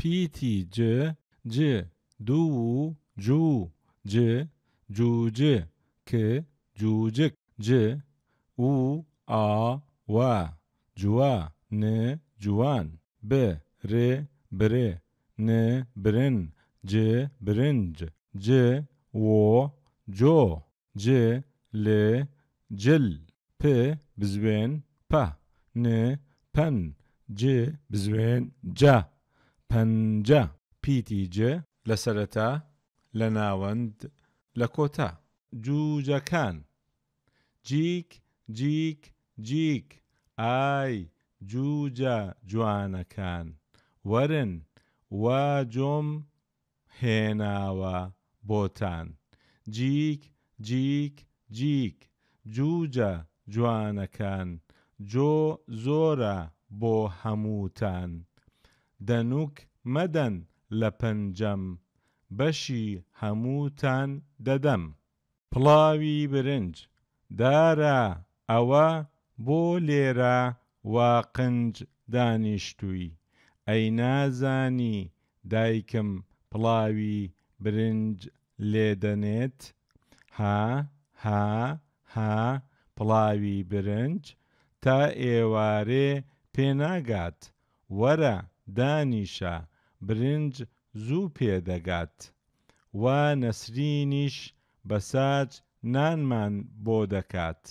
PT, j C, Du, Cu, C, j K, Cucik, C, U, A, wa Cua, N, juan B, R, Bre, N, Brin, j Brinc, j Wo, Jo, j L, jil P, Bizven, Pa, N, Pen, C, Bizven, ja پەنجە پیتی ج لە سەرەتا لە ناوەند لە کۆتا جوجەکان جیک جیک جیک ئای جوجە جوانەکان وەرن وا جۆم هێناوە بۆتان جیک جیک جیک جوجە جوانەکان جۆ زۆرە بۆ هەمووتان دەنوک مەدەن لە پەنجەم بەشی هەمووتان دەدەم پڵاوی برنج دارە ئەوە بۆ لێرە واقنج دانیشتووی ئەی نازانی دایکم پڵاوی برنج لێدەنێت ها ها ها پڵاوی برنج تا ئێوارێ پێناگات وەرە دانیشە برنج زوو پێدەگات و نەسرینیش بەساج نانمان بۆ دەکات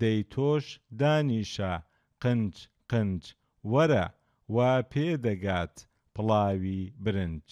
دەیتۆش دانیشە قنج قنج وەرە وا پێدەگات پڵاوی برنج